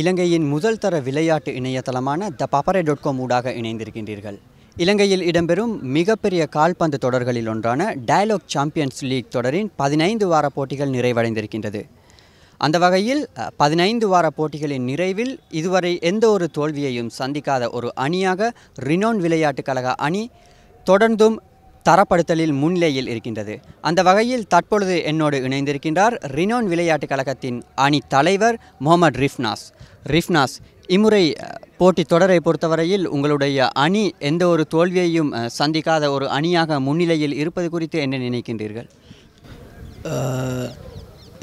இலங்கையின் முதல் தர விளையாட்டு இணையதளமான த பப்பரே டாட் காம் ஊடாக இணைந்திருக்கின்றீர்கள் இலங்கையில் இடம்பெறும் மிகப்பெரிய கால்பந்து தொடர்களில் ஒன்றான டயலாக் சாம்பியன்ஸ் லீக் தொடரின் பதினைந்து வார போட்டிகள் நிறைவடைந்திருக்கின்றது அந்த வகையில் பதினைந்து வார போட்டிகளின் நிறைவில் இதுவரை எந்த ஒரு தோல்வியையும் சந்திக்காத ஒரு அணியாக ரினோன் விளையாட்டுக் கழக அணி தொடர்ந்தும் தரப்படுத்தலில் முன்னிலையில் இருக்கின்றது அந்த வகையில் தற்பொழுது என்னோடு இணைந்திருக்கின்றார் ரினோன் விளையாட்டுக் கழகத்தின் அணி தலைவர் முகமது ரிஃப்னாஸ் ரிஃப்னாஸ் இம்முறை போட்டி தொடரை பொறுத்தவரையில் உங்களுடைய அணி எந்த ஒரு தோல்வியையும் சந்திக்காத ஒரு அணியாக முன்னிலையில் இருப்பது குறித்து என்ன நினைக்கின்றீர்கள்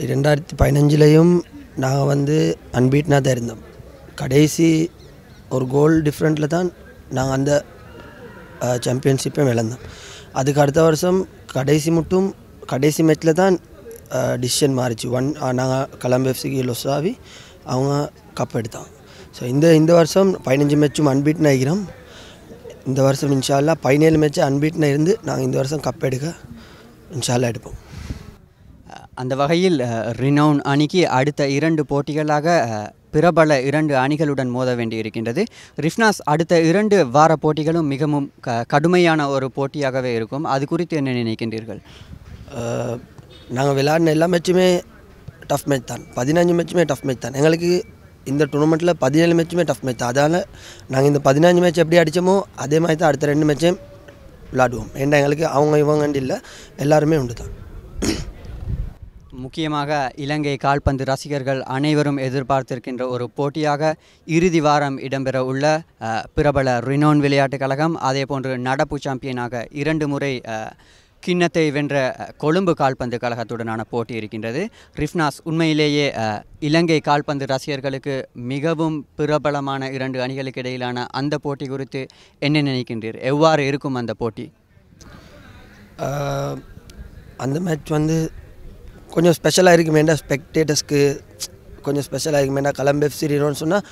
இரண்டாயிரத்தி பதினஞ்சிலையும் நாங்கள் வந்து அன்பீட்னா தான் இருந்தோம் கடைசி ஒரு கோல் டிஃப்ரெண்ட்டில் தான் நாங்கள் அந்த சாம்பியன்ஷிப்பையும் இழந்தான் அதுக்கு அடுத்த வருஷம் கடைசி மட்டும் கடைசி மேட்சில் தான் டிசிஷன் மாறிச்சு ஒன் நாங்கள் கலம்பு எஃப்சிக்கு அவங்க கப் எடுத்தான் ஸோ இந்த இந்த வருஷம் பதினஞ்சு மேட்சும் அன்பீட்னு ஆகிறோம் இந்த வருஷம் இன்ஷால்லா பதினேழு மேட்ச் அன்பீட்னு இருந்து நாங்கள் இந்த வருஷம் கப் எடுக்க இன்ஷால்லா எடுப்போம் அந்த வகையில் ரினவுன் அணிக்கு அடுத்த இரண்டு போட்டிகளாக பிரபல இரண்டு அணிகளுடன் மோத வேண்டியிருக்கின்றது ரிஃப்னாஸ் அடுத்த இரண்டு வார போட்டிகளும் மிகவும் க கடுமையான ஒரு போட்டியாகவே இருக்கும் அது குறித்து என்ன நினைக்கின்றீர்கள் நாங்கள் விளையாடின எல்லா மேட்சுமே டஃப் மேட்ச் தான் பதினஞ்சு மேட்சுமே டஃப் மேட்ச் தான் எங்களுக்கு இந்த டோர்னமெண்ட்டில் பதினேழு மேட்சுமே டஃப் மேட்ச் அதனால் நாங்கள் இந்த பதினஞ்சு மேட்ச் எப்படி அடித்தோமோ அதே மாதிரி தான் அடுத்த ரெண்டு மேட்சையும் விளாடுவோம் ஏன்னா எங்களுக்கு அவங்க இவங்கன்னு இல்லை எல்லாருமே உண்டு தான் முக்கியமாக இலங்கை கால்பந்து ரசிகர்கள் அனைவரும் எதிர்பார்த்திருக்கின்ற ஒரு போட்டியாக இறுதி வாரம் இடம்பெற உள்ள பிரபல ரினோன் விளையாட்டுக் கழகம் அதே போன்று நடப்பு சாம்பியனாக இரண்டு முறை கிண்ணத்தை வென்ற கொழும்பு கால்பந்து கழகத்துடனான போட்டி இருக்கின்றது ரிஃப்னாஸ் உண்மையிலேயே இலங்கை கால்பந்து ரசிகர்களுக்கு மிகவும் பிரபலமான இரண்டு அணிகளுக்கு இடையிலான அந்த போட்டி குறித்து என்ன நினைக்கின்றீர் எவ்வாறு இருக்கும் அந்த போட்டி அந்த மேட்ச் வந்து கொஞ்சம் ஸ்பெஷலாக இருக்குமேண்டா ஸ்பெக்டேட்டர்ஸ்க்கு கொஞ்சம் ஸ்பெஷலாக இருக்குமேண்டா கலம்பு எஃப் ரீரோன்னு சொன்னால்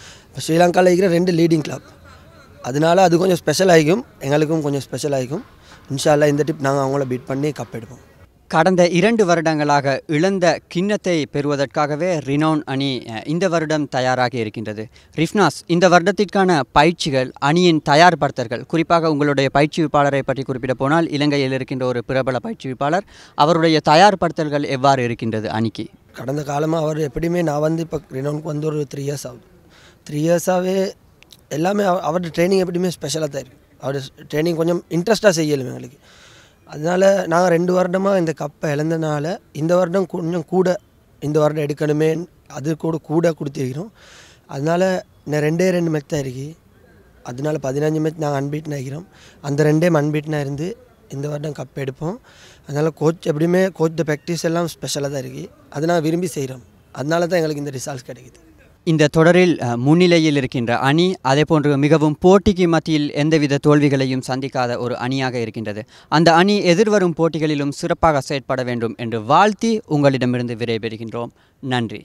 ஸ்ரீலங்காவில் இருக்கிற ரெண்டு லீடிங் கிளப் அதனால அது கொஞ்சம் ஸ்பெஷல் ஆகிக்கும் எங்களுக்கும் கொஞ்சம் ஸ்பெஷல் ஆகிக்கும் இன்ஷால்லா இந்த டிப் நாங்கள் அவங்கள பீட் பண்ணி கப் எடுப்போம் கடந்த இரண்டு வருடங்களாக இழந்த கிண்ணத்தை பெறுவதற்காகவே ரினோன் அணி இந்த வருடம் தயாராகி இருக்கின்றது ரிஃப்னாஸ் இந்த வருடத்திற்கான பயிற்சிகள் அணியின் தயார்படுத்தல்கள் குறிப்பாக உங்களுடைய பயிற்றுவிப்பாளரை பற்றி குறிப்பிட போனால் இலங்கையில் இருக்கின்ற ஒரு பிரபல பயிற்றுவிப்பாளர் அவருடைய தயார்படுத்தல்கள் எவ்வாறு இருக்கின்றது அணிக்கு கடந்த காலமாக அவர் எப்படியுமே நான் வந்து இப்போ ரினோனுக்கு வந்து ஒரு த்ரீ இயர்ஸ் ஆகுது த்ரீ இயர்ஸாகவே எல்லாமே அவரோட ட்ரைனிங் எப்படியுமே ஸ்பெஷலாக தான் இருக்குது அவரோட ட்ரைனிங் கொஞ்சம் இன்ட்ரெஸ்ட்டாக செய்யலும் எங்களுக்கு அதனால் நான் ரெண்டு வருடமாக இந்த கப்பை இழந்தனால இந்த வருடம் கொஞ்சம் கூட இந்த வருடம் எடுக்கணுமே அது கூட கூட கொடுத்துருக்கிறோம் அதனால் நான் ரெண்டே ரெண்டு மேட்ச் தான் இருக்குது அதனால பதினஞ்சு மேட்ச் நாங்கள் அன்பீட்னா இருக்கிறோம் அந்த ரெண்டே அன்பீட்னா இருந்து இந்த வருடம் கப் எடுப்போம் அதனால் கோச் எப்படியுமே கோச் த ப்ராக்டிஸ் எல்லாம் ஸ்பெஷலாக தான் இருக்குது அதை நான் விரும்பி செய்கிறோம் அதனால தான் எங்களுக்கு இந்த ரிசால்ட்ஸ் கிடைக்குது இந்த தொடரில் முன்னிலையில் இருக்கின்ற அணி அதே போன்று மிகவும் போட்டிக்கு மத்தியில் எந்தவித தோல்விகளையும் சந்திக்காத ஒரு அணியாக இருக்கின்றது அந்த அணி எதிர்வரும் போட்டிகளிலும் சிறப்பாக செயற்பட வேண்டும் என்று வாழ்த்தி உங்களிடமிருந்து விடைபெறுகின்றோம் நன்றி